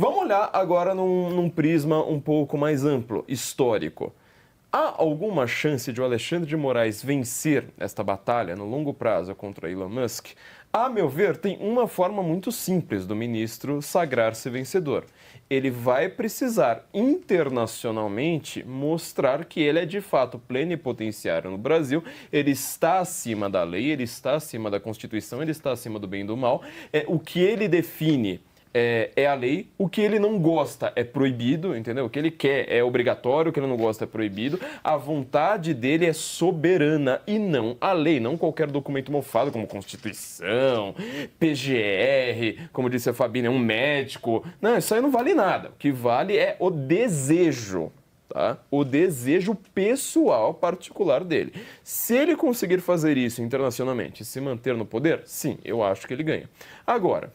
Vamos olhar agora num, num prisma um pouco mais amplo, histórico. Há alguma chance de o Alexandre de Moraes vencer esta batalha no longo prazo contra Elon Musk? A meu ver, tem uma forma muito simples do ministro sagrar-se vencedor. Ele vai precisar internacionalmente mostrar que ele é de fato plenipotenciário no Brasil, ele está acima da lei, ele está acima da Constituição, ele está acima do bem e do mal. É, o que ele define é, é, a lei. O que ele não gosta é proibido, entendeu? O que ele quer é obrigatório, o que ele não gosta é proibido. A vontade dele é soberana e não a lei, não qualquer documento mofado, como Constituição, PGR, como disse a Fabina, é um médico. Não, isso aí não vale nada. O que vale é o desejo. Tá? o desejo pessoal particular dele. Se ele conseguir fazer isso internacionalmente e se manter no poder, sim, eu acho que ele ganha. Agora,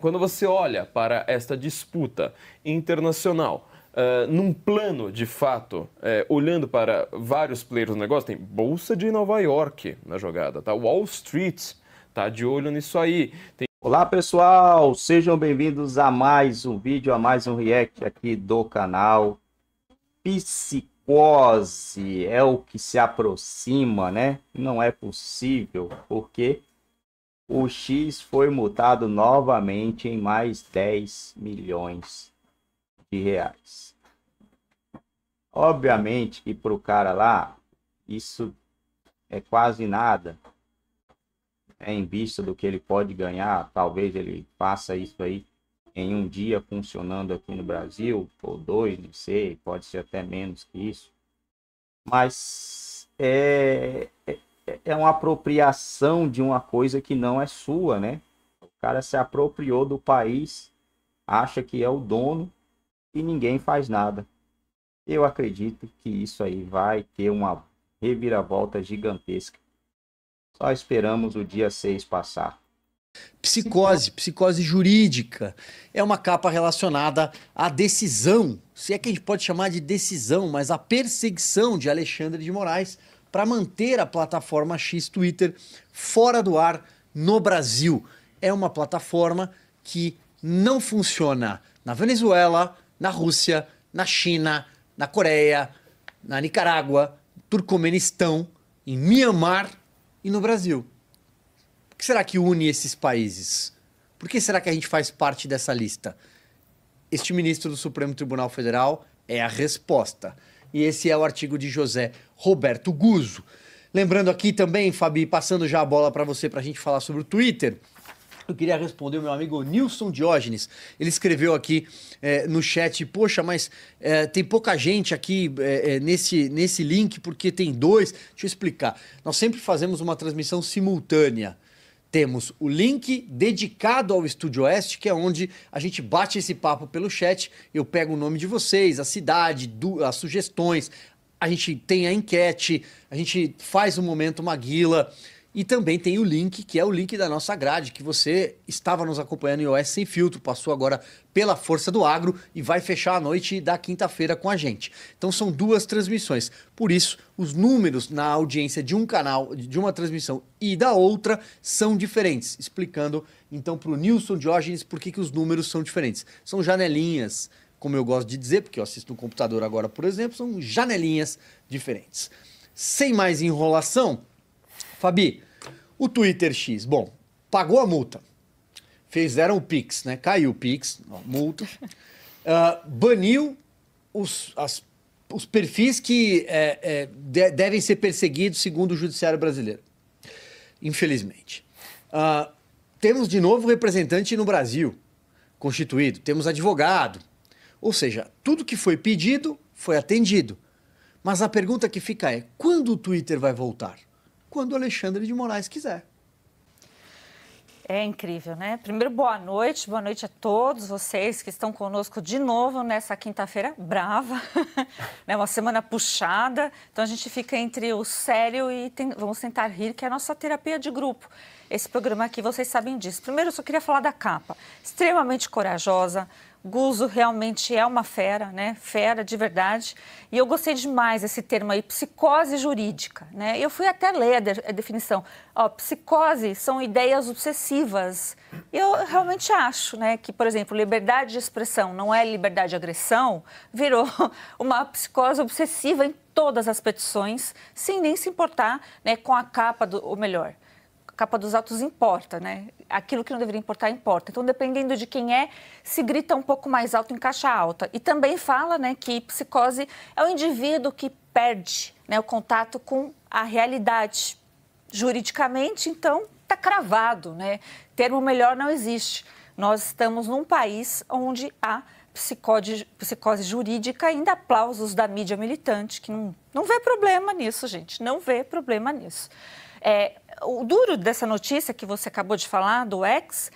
quando você olha para esta disputa internacional, Uh, num plano de fato, eh, olhando para vários players do negócio, tem Bolsa de Nova York na jogada, tá? Wall Street tá de olho nisso aí. Tem... Olá pessoal, sejam bem-vindos a mais um vídeo, a mais um react aqui do canal Psicose. É o que se aproxima, né? Não é possível, porque o X foi multado novamente em mais 10 milhões de reais. Obviamente que para o cara lá, isso é quase nada. É em vista do que ele pode ganhar, talvez ele faça isso aí em um dia funcionando aqui no Brasil, ou dois, não sei, pode ser até menos que isso. Mas é, é é uma apropriação de uma coisa que não é sua, né? O cara se apropriou do país, acha que é o dono e ninguém faz nada. Eu acredito que isso aí vai ter uma reviravolta gigantesca. Só esperamos o dia 6 passar. Psicose, psicose jurídica, é uma capa relacionada à decisão, se é que a gente pode chamar de decisão, mas à perseguição de Alexandre de Moraes para manter a plataforma X Twitter fora do ar no Brasil. É uma plataforma que não funciona na Venezuela, na Rússia, na China, na Coreia, na Nicarágua, Turcomenistão, em Mianmar e no Brasil. O que será que une esses países? Por que será que a gente faz parte dessa lista? Este ministro do Supremo Tribunal Federal é a resposta. E esse é o artigo de José Roberto Guzzo. Lembrando aqui também, Fabi, passando já a bola para você para a gente falar sobre o Twitter. Eu queria responder o meu amigo Nilson Diógenes. Ele escreveu aqui é, no chat: Poxa, mas é, tem pouca gente aqui é, nesse, nesse link porque tem dois. Deixa eu explicar. Nós sempre fazemos uma transmissão simultânea temos o link dedicado ao Estúdio Oeste, que é onde a gente bate esse papo pelo chat. Eu pego o nome de vocês, a cidade, as sugestões. A gente tem a enquete, a gente faz o momento Maguila. E também tem o link, que é o link da nossa grade, que você estava nos acompanhando em OS Sem Filtro, passou agora pela Força do Agro e vai fechar a noite da quinta-feira com a gente. Então são duas transmissões. Por isso, os números na audiência de um canal, de uma transmissão e da outra, são diferentes. Explicando então para o Nilson Diógenes por que, que os números são diferentes. São janelinhas, como eu gosto de dizer, porque eu assisto no computador agora, por exemplo, são janelinhas diferentes. Sem mais enrolação Fabi, o Twitter X, bom, pagou a multa. Fizeram o Pix, né? Caiu o Pix, multa. Uh, baniu os, as, os perfis que é, é, de, devem ser perseguidos segundo o Judiciário Brasileiro. Infelizmente. Uh, temos de novo representante no Brasil constituído, temos advogado. Ou seja, tudo que foi pedido foi atendido. Mas a pergunta que fica é: quando o Twitter vai voltar? quando Alexandre de Moraes quiser. É incrível, né? Primeiro, boa noite, boa noite a todos vocês que estão conosco de novo nessa quinta-feira brava, né? uma semana puxada. Então, a gente fica entre o sério e tem... vamos tentar rir, que é a nossa terapia de grupo. Esse programa aqui, vocês sabem disso. Primeiro, eu só queria falar da capa. Extremamente corajosa, Guzo realmente é uma fera, né? Fera de verdade. E eu gostei demais desse termo aí, psicose jurídica, né? Eu fui até ler a, definição. Ó, psicose são ideias obsessivas. Eu realmente acho, né, que, por exemplo, liberdade de expressão não é liberdade de agressão, virou uma psicose obsessiva em todas as petições, sem nem se importar, né, com a capa do, ou melhor, capa dos autos importa, né? aquilo que não deveria importar importa. Então, dependendo de quem é, se grita um pouco mais alto em caixa alta. E também fala né, que psicose é o indivíduo que perde né, o contato com a realidade. Juridicamente, então, está cravado, né? Termo melhor não existe. Nós estamos num país onde há psicose, psicose jurídica, ainda aplausos da mídia militante, que não, não vê problema nisso, gente, não vê problema nisso. É, o duro dessa notícia que você acabou de falar, do ex,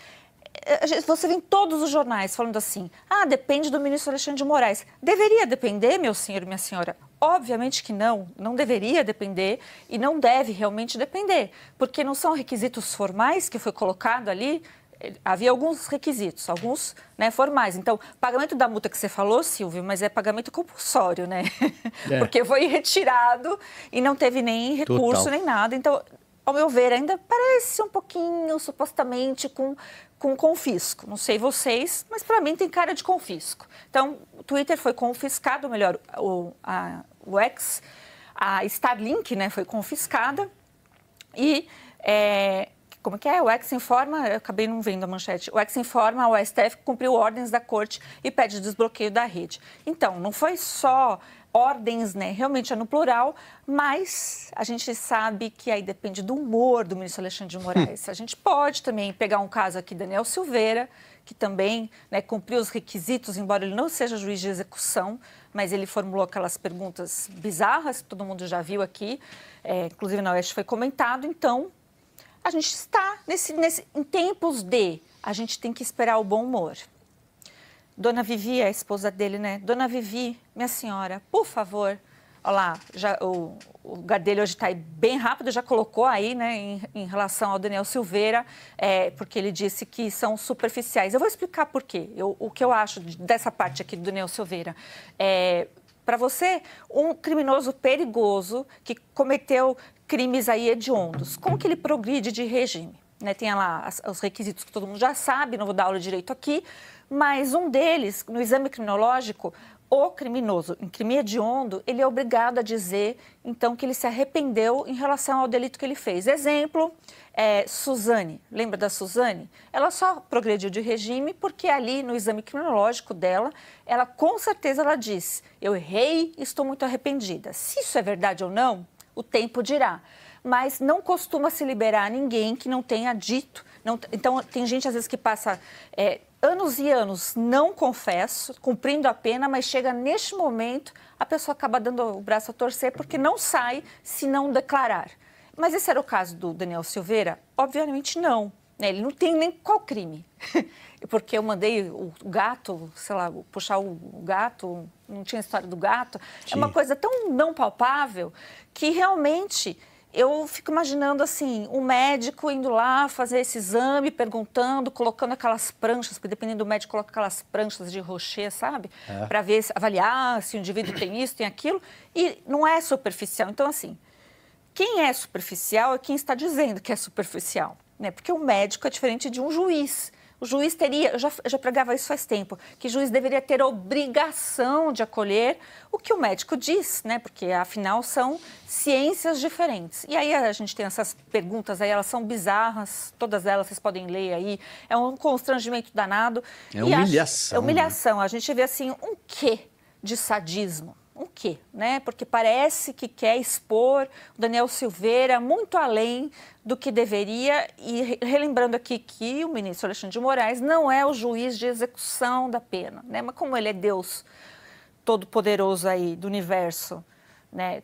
é, você vê em todos os jornais falando assim: ah, depende do ministro Alexandre de Moraes. Deveria depender, meu senhor e minha senhora? Obviamente que não, não deveria depender e não deve realmente depender, porque não são requisitos formais que foi colocado ali havia alguns requisitos, alguns né, formais. Então, pagamento da multa que você falou, Silvio, mas é pagamento compulsório, né? É. Porque foi retirado e não teve nem recurso Total. nem nada. Então, ao meu ver, ainda parece um pouquinho, supostamente, com, com confisco. Não sei vocês, mas para mim tem cara de confisco. Então, o Twitter foi confiscado, ou melhor, o, a, o ex, a Starlink né, foi confiscada e é, como é que é? O ex informa, eu acabei não vendo a manchete. O ex informa ao STF que cumpriu ordens da corte e pede desbloqueio da rede. Então, não foi só ordens, né? Realmente é no plural, mas a gente sabe que aí depende do humor do ministro Alexandre de Moraes. A gente pode também pegar um caso aqui, Daniel Silveira, que também né, cumpriu os requisitos, embora ele não seja juiz de execução, mas ele formulou aquelas perguntas bizarras que todo mundo já viu aqui, é, inclusive na Oeste foi comentado. Então, a gente está nesse, nesse, em tempos de. A gente tem que esperar o bom humor. Dona Vivi a esposa dele, né? Dona Vivi, minha senhora, por favor. Olha lá, já, o, o Gadelho hoje está bem rápido, já colocou aí, né, em, em relação ao Daniel Silveira, é, porque ele disse que são superficiais. Eu vou explicar por quê, eu, o que eu acho dessa parte aqui do Daniel Silveira. É, para você, um criminoso perigoso que cometeu crimes aí hediondos. Como que ele progride de regime? Né, tem lá os requisitos que todo mundo já sabe, não vou dar aula de direito aqui, mas um deles, no exame criminológico, o criminoso, em crime hediondo, ele é obrigado a dizer, então, que ele se arrependeu em relação ao delito que ele fez. Exemplo, é, Suzane, lembra da Suzane? Ela só progrediu de regime porque ali, no exame criminológico dela, ela com certeza ela diz, eu errei, estou muito arrependida. Se isso é verdade ou não, o tempo dirá. Mas não costuma se liberar ninguém que não tenha dito. Não, então, tem gente, às vezes, que passa é, anos e anos não confesso, cumprindo a pena, mas chega neste momento, a pessoa acaba dando o braço a torcer porque não sai se não declarar. Mas esse era o caso do Daniel Silveira? Obviamente não. Né, ele não tem nem qual crime. Porque eu mandei o gato, sei lá, puxar o gato, não tinha história do gato. É Sim. É uma coisa tão não palpável que realmente eu fico imaginando assim, um médico indo lá fazer esse exame, perguntando, colocando aquelas pranchas, porque dependendo do médico coloca aquelas pranchas de rocher, sabe? É. Para ver, avaliar se o indivíduo tem isso, tem aquilo, e não é superficial. Então assim, quem é superficial é quem está dizendo que é superficial né? Porque o um médico é diferente de um juiz. O juiz teria, eu já, já pregava isso faz tempo, que o juiz deveria ter obrigação de acolher o que o médico diz, né? Porque afinal são ciências diferentes. E aí a gente tem essas perguntas aí, elas são bizarras, todas elas vocês podem ler aí. É um constrangimento danado. É humilhação. é humilhação. Né? A gente vê assim um quê de sadismo o quê? Né? Porque parece que quer expor o Daniel Silveira muito além do que deveria. E relembrando aqui que o ministro Alexandre de Moraes não é o juiz de execução da pena, né? mas como ele é Deus todo-poderoso aí do universo, né?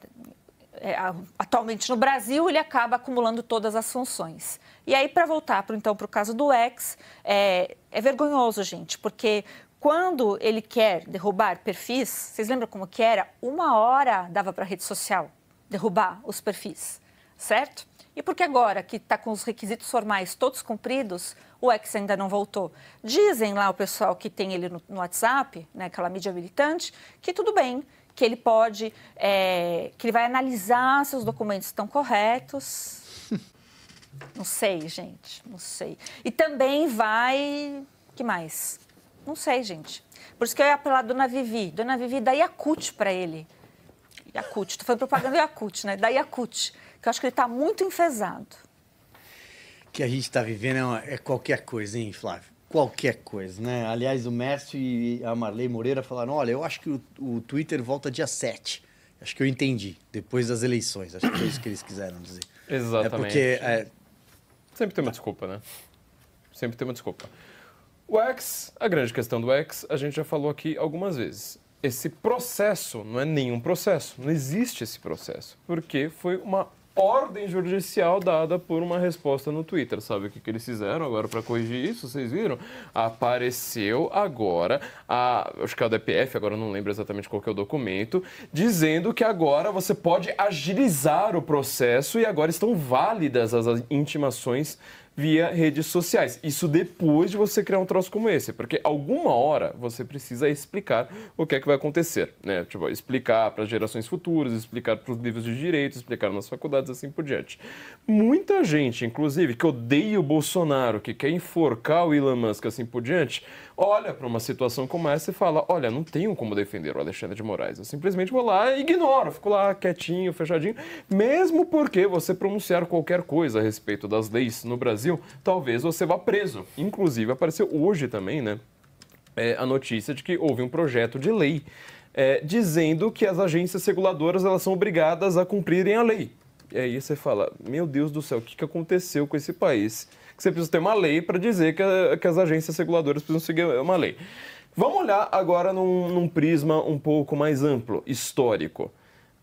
É, atualmente no Brasil, ele acaba acumulando todas as funções. E aí, para voltar pro, então para o caso do ex, é, é vergonhoso, gente, porque quando ele quer derrubar perfis, vocês lembram como que era? Uma hora dava para a rede social derrubar os perfis, certo? E porque agora que está com os requisitos formais todos cumpridos, o ex ainda não voltou? Dizem lá o pessoal que tem ele no, no WhatsApp, né, aquela mídia militante, que tudo bem, que ele pode, é, que ele vai analisar se os documentos estão corretos. Não sei, gente, não sei. E também vai, que mais? Não sei, gente. Por isso que eu ia apelar a dona Vivi. Dona Vivi, dá Yakut para ele. Yakut, tô falando propaganda Yakut, né? Da Yakut, que eu acho que ele está muito enfesado. O que a gente está vivendo é, é, qualquer coisa, hein, Flávio? Qualquer coisa, né? Aliás, o Mestre e a Marley Moreira falaram: olha, eu acho que o, o Twitter volta dia 7. Acho que eu entendi, depois das eleições. Acho que foi isso que eles quiseram dizer. Exatamente. É porque. É... Sempre tem uma desculpa, né? Sempre tem uma desculpa. O X, a grande questão do X, a gente já falou aqui algumas vezes. Esse processo não é nenhum processo, não existe esse processo, porque foi uma ordem judicial dada por uma resposta no Twitter. Sabe o que, que eles fizeram agora para corrigir isso? Vocês viram? Apareceu agora, a, acho que é o DPF, agora não lembro exatamente qual é o documento, dizendo que agora você pode agilizar o processo e agora estão válidas as intimações via redes sociais. Isso depois de você criar um troço como esse, porque alguma hora você precisa explicar o que é que vai acontecer, né? Tipo, explicar para gerações futuras, explicar para os livros de direito, explicar nas faculdades, assim por diante. Muita gente, inclusive, que odeia o Bolsonaro, que quer enforcar o Elon Musk, assim por diante, olha para uma situação como essa e fala, olha, não tenho como defender o Alexandre de Moraes, eu simplesmente vou lá e ignoro, fico lá quietinho, fechadinho, mesmo porque você pronunciar qualquer coisa a respeito das leis no Brasil Brasil, talvez você vá preso. Inclusive, apareceu hoje também, né? É, a notícia de que houve um projeto de lei é, dizendo que as agências reguladoras elas são obrigadas a cumprirem a lei. E aí você fala, meu Deus do céu, o que, que aconteceu com esse país? Que você precisa ter uma lei para dizer que, a, que as agências reguladoras precisam seguir uma lei. Vamos olhar agora num, num prisma um pouco mais amplo, histórico.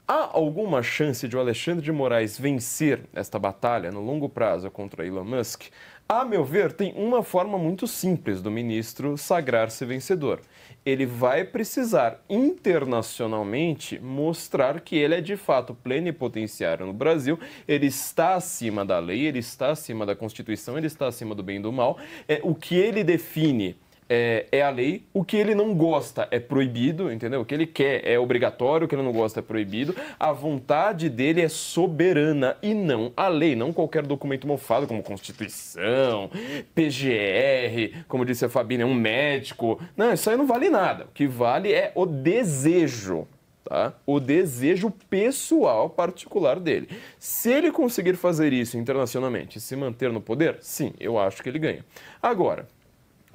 Há alguma chance de o Alexandre de Moraes vencer esta batalha no longo prazo contra Elon Musk? A meu ver, tem uma forma muito simples do ministro sagrar-se vencedor. Ele vai precisar internacionalmente mostrar que ele é de fato plenipotenciário no Brasil, ele está acima da lei, ele está acima da Constituição, ele está acima do bem e do mal. É, o que ele define é, é, a lei, o que ele não gosta é proibido, entendeu? O que ele quer é obrigatório, o que ele não gosta é proibido. A vontade dele é soberana e não a lei, não qualquer documento mofado, como Constituição, PGR, como disse a Fabina, é um médico. Não, isso aí não vale nada. O que vale é o desejo. Tá? O desejo pessoal particular dele. Se ele conseguir fazer isso internacionalmente e se manter no poder, sim, eu acho que ele ganha. Agora,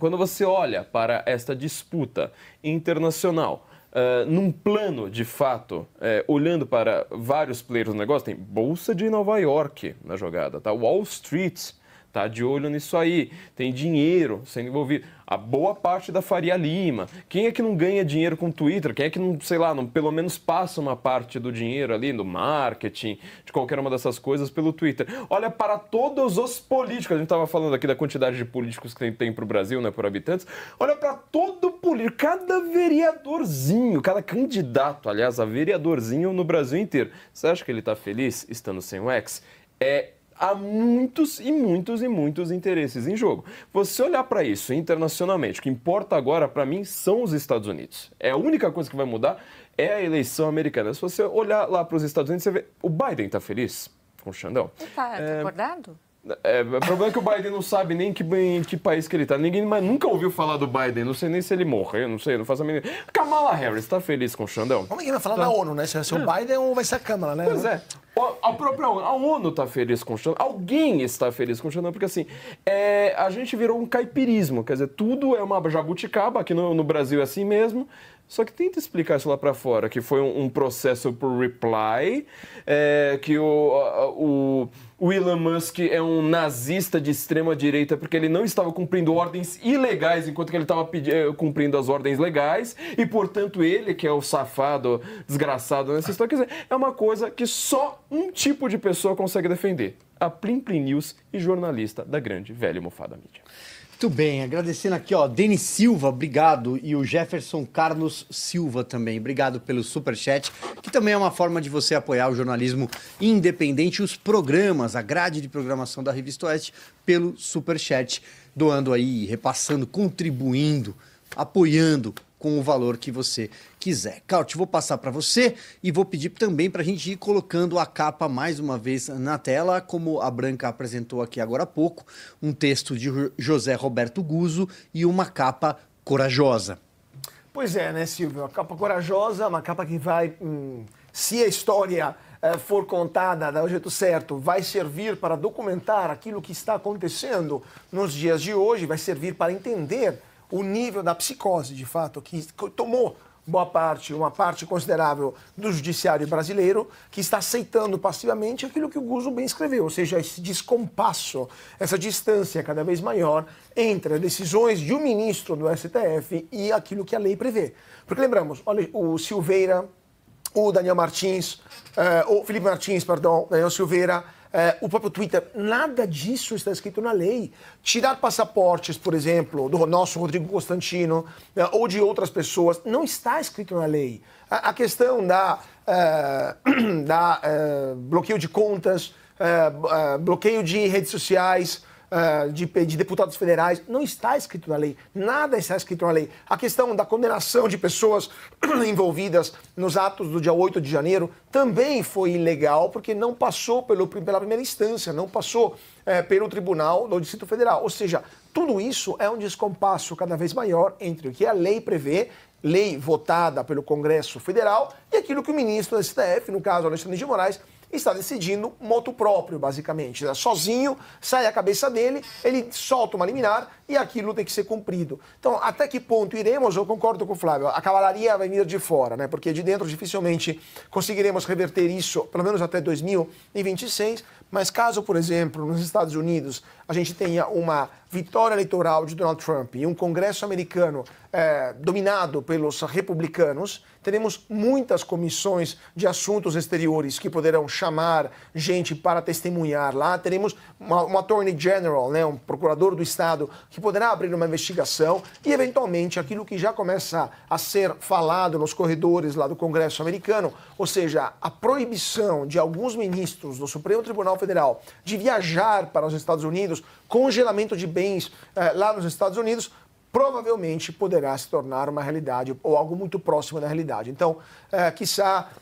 quando você olha para esta disputa internacional, Uh, num plano de fato, eh, olhando para vários players do negócio, tem Bolsa de Nova York na jogada, tá? Wall Street tá de olho nisso aí. Tem dinheiro sendo envolvido. A boa parte da Faria Lima. Quem é que não ganha dinheiro com o Twitter? Quem é que não, sei lá, não, pelo menos passa uma parte do dinheiro ali, do marketing, de qualquer uma dessas coisas pelo Twitter? Olha para todos os políticos. A gente estava falando aqui da quantidade de políticos que tem, tem para o Brasil, né, por habitantes. Olha para todo político, cada vereadorzinho, cada candidato, aliás, a vereadorzinho no Brasil inteiro. Você acha que ele está feliz estando sem o ex? É há muitos e muitos e muitos interesses em jogo. Você olhar para isso internacionalmente, o que importa agora para mim são os Estados Unidos. É a única coisa que vai mudar é a eleição americana. Se você olhar lá para os Estados Unidos, você vê o Biden está feliz com o Xandão. Está tá é... acordado? É, o problema é que o Biden não sabe nem que, em que país que ele tá. Ninguém mas nunca ouviu falar do Biden. Não sei nem se ele morreu, não sei, não faço a menina. Kamala Harris, tá feliz com o Xandão? Como ninguém é vai falar tá. da ONU, né? Se o Biden ou vai ser a Câmara, né? Pois é. A própria ONU, a ONU tá feliz com o Xandão. Alguém está feliz com o Xandão, porque assim, é, a gente virou um caipirismo. Quer dizer, tudo é uma jabuticaba, aqui no, no Brasil é assim mesmo. Só que tenta explicar isso lá para fora, que foi um, um processo por reply, é, que o, o, o Elon Musk é um nazista de extrema direita porque ele não estava cumprindo ordens ilegais enquanto que ele estava eh, cumprindo as ordens legais, e portanto ele, que é o safado, desgraçado nessa história, quer dizer, é uma coisa que só um tipo de pessoa consegue defender. A Plim Plim News e jornalista da grande velha mofada mídia. Muito bem, agradecendo aqui, ó, Denis Silva, obrigado, e o Jefferson Carlos Silva também, obrigado pelo super chat, que também é uma forma de você apoiar o jornalismo independente, os programas, a grade de programação da Revista Oeste, pelo super chat, doando aí, repassando, contribuindo, apoiando com o valor que você quiser. Caut, vou passar para você e vou pedir também para a gente ir colocando a capa mais uma vez na tela, como a Branca apresentou aqui agora há pouco, um texto de José Roberto Guzzo e uma capa corajosa. Pois é, né, Silvio? Uma capa corajosa, uma capa que vai, hum, se a história eh, for contada do jeito certo, vai servir para documentar aquilo que está acontecendo nos dias de hoje, vai servir para entender o nível da psicose, de fato, que tomou boa parte, uma parte considerável do judiciário brasileiro, que está aceitando passivamente aquilo que o Guzo bem escreveu, ou seja, esse descompasso, essa distância cada vez maior entre as decisões de um ministro do STF e aquilo que a lei prevê. Porque lembramos, olha, o Silveira, o Daniel Martins, eh, o Felipe Martins, perdão, Daniel Silveira, é, o próprio Twitter. Nada disso está escrito na lei. Tirar passaportes, por exemplo, do nosso Rodrigo Constantino é, né, ou de outras pessoas, não está escrito na lei. A, a questão da, é, da é, bloqueio de contas, é, é, bloqueio de redes sociais. Ah, de, de, deputados federais. Não está escrito na lei. Nada está escrito na lei. A questão da condenação de pessoas envolvidas nos atos do dia 8 de janeiro também foi ilegal, porque não passou pelo, pela primeira instância, não passou eh, pelo Tribunal do Distrito Federal. Ou seja, tudo isso é um descompasso cada vez maior entre o que a lei prevê lei votada pelo Congresso Federal e aquilo que o ministro da STF, no caso Alexandre de Moraes, está decidindo moto próprio, basicamente. Tá sozinho, sai a cabeça dele, ele solta uma liminar e aquilo tem que ser cumprido. Então, até que ponto iremos, eu concordo com o Flávio, a cavalaria vai vir de fora, né? porque de dentro dificilmente conseguiremos reverter isso, pelo menos até 2026, mas caso, por exemplo, nos Estados Unidos a gente tenha uma vitória eleitoral de Donald Trump e um Congresso americano eh, dominado pelos republicanos, teremos muitas comissões de assuntos exteriores que poderão chamar gente para testemunhar lá. Teremos uma, uma Attorney General, né, um procurador do Estado, que poderá abrir uma investigação e, eventualmente, aquilo que já começa a ser falado nos corredores lá do Congresso americano, ou seja, a proibição de alguns ministros do Supremo Tribunal Federal de viajar para os Estados Unidos, congelamento de bens eh, lá nos Estados Unidos, provavelmente poderá se tornar uma realidade ou algo muito próximo da realidade. Então, é,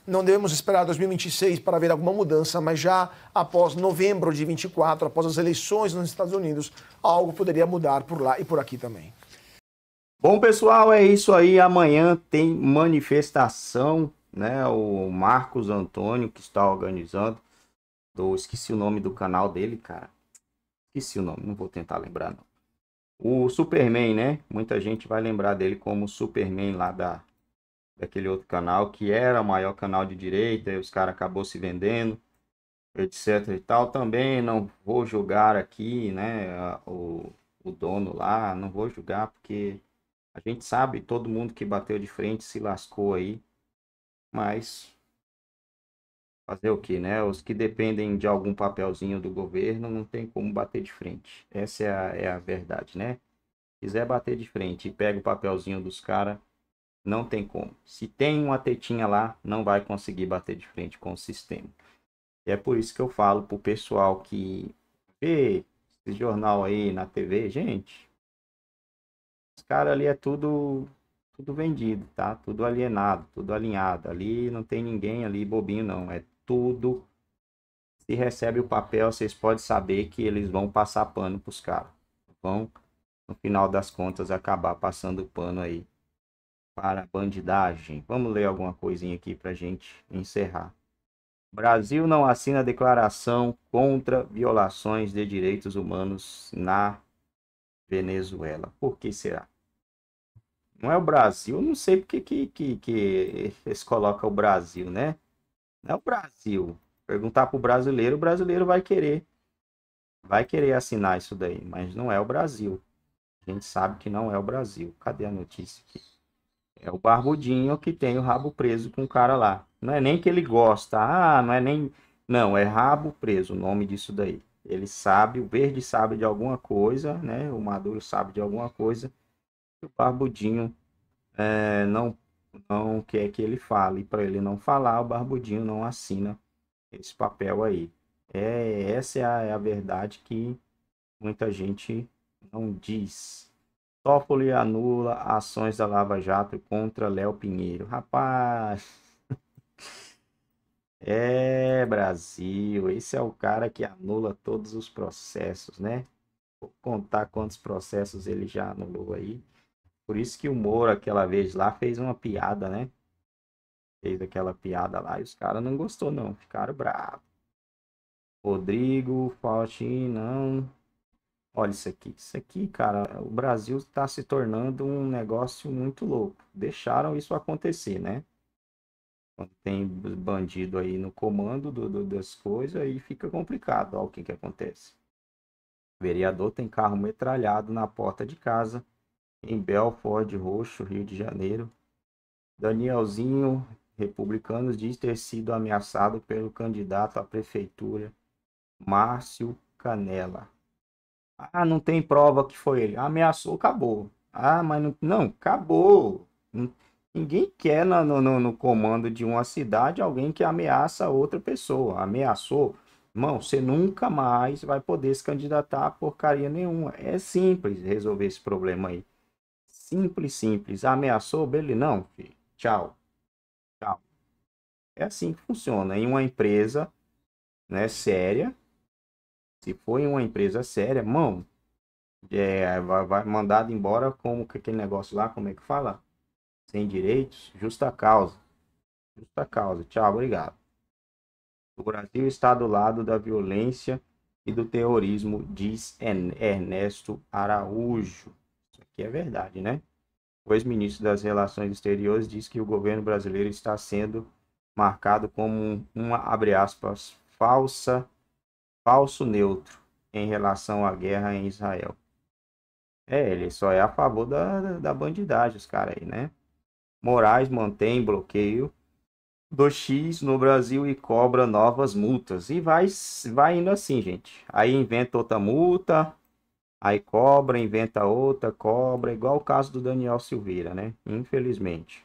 não devemos esperar 2026 para ver alguma mudança, mas já após novembro de 24, após as eleições nos Estados Unidos, algo poderia mudar por lá e por aqui também. Bom, pessoal, é isso aí. Amanhã tem manifestação, né? O Marcos Antônio que está organizando do. Esqueci o nome do canal dele, cara. Esqueci o nome, não vou tentar lembrar, não. O Superman, né? Muita gente vai lembrar dele como Superman lá da, daquele outro canal, que era o maior canal de direita, e os caras acabou se vendendo, etc e tal. Também não vou julgar aqui, né? O, o dono lá, não vou julgar, porque a gente sabe, todo mundo que bateu de frente se lascou aí. Mas fazer o que, né? Os que dependem de algum papelzinho do governo não tem como bater de frente. Essa é a, é a verdade, né? Quiser bater de frente e pega o papelzinho dos caras, não tem como. Se tem uma tetinha lá, não vai conseguir bater de frente com o sistema. E é por isso que eu falo pro pessoal que vê esse jornal aí na TV, gente. Os caras ali é tudo tudo vendido, tá? Tudo alienado, tudo alinhado. Ali não tem ninguém ali bobinho não, é tudo. Se recebe o papel, vocês podem saber que eles vão passar pano para os caras. Vão, tá no final das contas, acabar passando pano aí para a bandidagem. Vamos ler alguma coisinha aqui para gente encerrar. Brasil não assina declaração contra violações de direitos humanos na Venezuela. Por que será? Não é o Brasil, não sei porque que, que, que eles colocam o Brasil, né? É o Brasil. Perguntar para o brasileiro, o brasileiro vai querer. Vai querer assinar isso daí, mas não é o Brasil. A gente sabe que não é o Brasil. Cadê a notícia aqui? É o barbudinho que tem o rabo preso com o cara lá. Não é nem que ele gosta. Ah, não é nem. Não, é rabo preso o nome disso daí. Ele sabe, o verde sabe de alguma coisa, né? O maduro sabe de alguma coisa. o barbudinho é, não não então, quer é que ele fale. Para ele não falar, o Barbudinho não assina esse papel aí. É, essa é a, é a verdade que muita gente não diz. Toffoli anula ações da Lava Jato contra Léo Pinheiro. Rapaz. É, Brasil, esse é o cara que anula todos os processos, né? Vou contar quantos processos ele já anulou aí. Por isso que o Moro, aquela vez lá, fez uma piada, né? Fez aquela piada lá e os caras não gostou, não. Ficaram bravos. Rodrigo, Faustin, não. Olha isso aqui. Isso aqui, cara, o Brasil está se tornando um negócio muito louco. Deixaram isso acontecer, né? Quando tem bandido aí no comando do, do, das coisas, aí fica complicado. Olha o que, que acontece. O vereador tem carro metralhado na porta de casa em Belford Roxo, Rio de Janeiro. Danielzinho, republicanos, diz ter sido ameaçado pelo candidato à prefeitura, Márcio Canela. Ah, não tem prova que foi ele. Ameaçou, acabou. Ah, mas não. Não, acabou. Hum, ninguém quer no, no, no comando de uma cidade alguém que ameaça outra pessoa. Ameaçou. Irmão, você nunca mais vai poder se candidatar a porcaria nenhuma. É simples resolver esse problema aí. Simples, simples. Ameaçou, ele Não, filho. Tchau. Tchau. É assim que funciona. Em uma empresa né, séria, se foi uma empresa séria, mão, é, vai, vai mandado embora como que aquele negócio lá, como é que fala? Sem direitos, justa causa. Justa causa. Tchau, obrigado. O Brasil está do lado da violência e do terrorismo, diz Ernesto Araújo que é verdade, né? O ex-ministro das Relações Exteriores diz que o governo brasileiro está sendo marcado como uma, abre aspas, falsa, falso neutro em relação à guerra em Israel. É, ele só é a favor da, da bandidagem, os caras aí, né? Moraes mantém bloqueio do X no Brasil e cobra novas multas. E vai, vai indo assim, gente. Aí inventa outra multa, aí cobra, inventa outra, cobra, igual o caso do Daniel Silveira, né? Infelizmente.